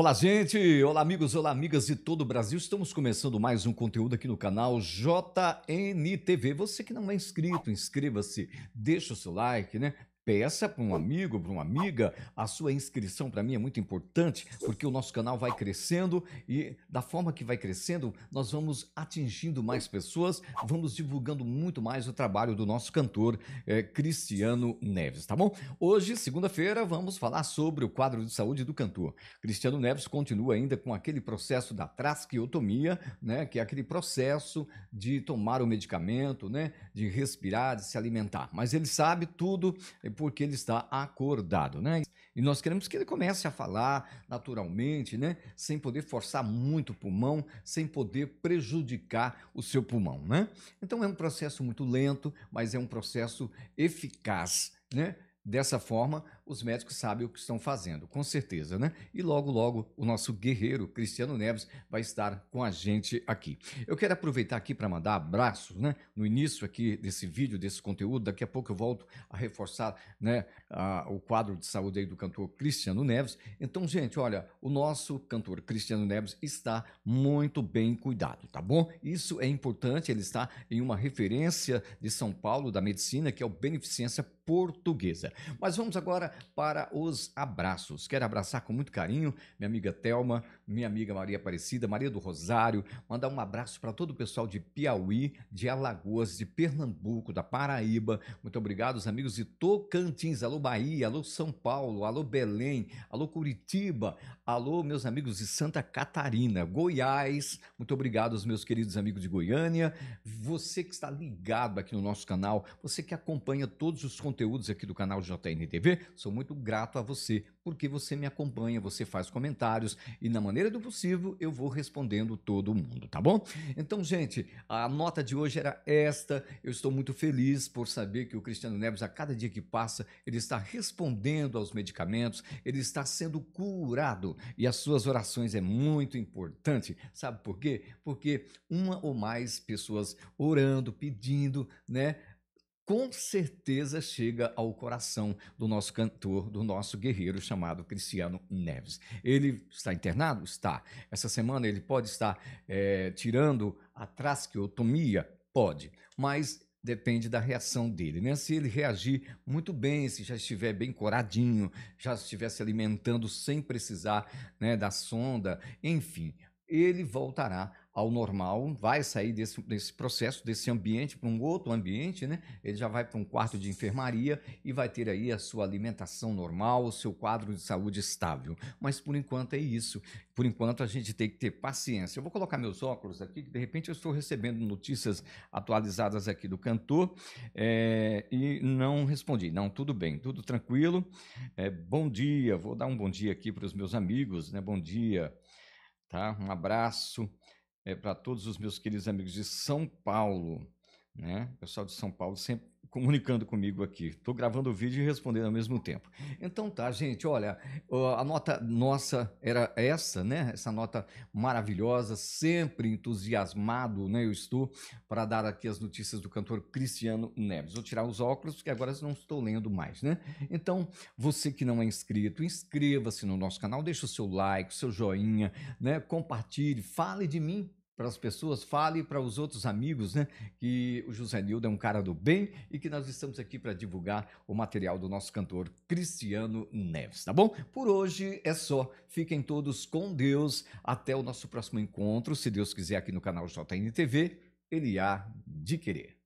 Olá, gente! Olá, amigos! Olá, amigas de todo o Brasil! Estamos começando mais um conteúdo aqui no canal JNTV. Você que não é inscrito, inscreva-se, deixa o seu like, né? Peça para um amigo, para uma amiga, a sua inscrição para mim é muito importante, porque o nosso canal vai crescendo e da forma que vai crescendo, nós vamos atingindo mais pessoas, vamos divulgando muito mais o trabalho do nosso cantor é, Cristiano Neves, tá bom? Hoje, segunda-feira, vamos falar sobre o quadro de saúde do cantor. Cristiano Neves continua ainda com aquele processo da trasquiotomia, né, que é aquele processo de tomar o medicamento, né, de respirar, de se alimentar, mas ele sabe tudo eh, porque ele está acordado, né? E nós queremos que ele comece a falar naturalmente, né? Sem poder forçar muito o pulmão, sem poder prejudicar o seu pulmão, né? Então é um processo muito lento, mas é um processo eficaz, né? Dessa forma, os médicos sabem o que estão fazendo, com certeza, né? E logo, logo, o nosso guerreiro Cristiano Neves vai estar com a gente aqui. Eu quero aproveitar aqui para mandar abraços, né? No início aqui desse vídeo, desse conteúdo, daqui a pouco eu volto a reforçar, né? A, o quadro de saúde aí do cantor Cristiano Neves. Então, gente, olha, o nosso cantor Cristiano Neves está muito bem cuidado, tá bom? Isso é importante, ele está em uma referência de São Paulo da medicina, que é o Beneficência Portuguesa. Mas vamos agora para os abraços. Quero abraçar com muito carinho minha amiga Telma, minha amiga Maria Aparecida, Maria do Rosário, mandar um abraço para todo o pessoal de Piauí, de Alagoas, de Pernambuco, da Paraíba. Muito obrigado, os amigos de Tocantins, alô Bahia, alô São Paulo, alô Belém, alô Curitiba, alô meus amigos de Santa Catarina, Goiás. Muito obrigado aos meus queridos amigos de Goiânia. Você que está ligado aqui no nosso canal, você que acompanha todos os conteúdos aqui do canal canal JN TV. Sou muito grato a você, porque você me acompanha, você faz comentários e, na maneira do possível, eu vou respondendo todo mundo, tá bom? Então, gente, a nota de hoje era esta. Eu estou muito feliz por saber que o Cristiano Neves, a cada dia que passa, ele está respondendo aos medicamentos, ele está sendo curado e as suas orações é muito importante. Sabe por quê? Porque uma ou mais pessoas orando, pedindo, né? com certeza chega ao coração do nosso cantor, do nosso guerreiro chamado Cristiano Neves. Ele está internado? Está. Essa semana ele pode estar é, tirando a trasqueotomia? Pode. Mas depende da reação dele, né? Se ele reagir muito bem, se já estiver bem coradinho, já estiver se alimentando sem precisar né, da sonda, enfim, ele voltará ao normal, vai sair desse, desse processo, desse ambiente para um outro ambiente, né? Ele já vai para um quarto de enfermaria e vai ter aí a sua alimentação normal, o seu quadro de saúde estável. Mas por enquanto é isso. Por enquanto a gente tem que ter paciência. Eu vou colocar meus óculos aqui, que de repente eu estou recebendo notícias atualizadas aqui do cantor é, e não respondi. Não, tudo bem, tudo tranquilo. É, bom dia, vou dar um bom dia aqui para os meus amigos, né? Bom dia, tá? Um abraço é, para todos os meus queridos amigos de São Paulo, né? Pessoal de São Paulo sempre comunicando comigo aqui. Estou gravando o vídeo e respondendo ao mesmo tempo. Então tá, gente, olha, a nota nossa era essa, né? Essa nota maravilhosa, sempre entusiasmado, né? Eu estou para dar aqui as notícias do cantor Cristiano Neves. Vou tirar os óculos porque agora não estou lendo mais, né? Então, você que não é inscrito, inscreva-se no nosso canal, deixa o seu like, o seu joinha, né? Compartilhe, fale de mim para as pessoas, fale para os outros amigos, né? Que o José Nildo é um cara do bem e que nós estamos aqui para divulgar o material do nosso cantor Cristiano Neves, tá bom? Por hoje é só. Fiquem todos com Deus. Até o nosso próximo encontro, se Deus quiser, aqui no canal JNTV. Ele há de querer.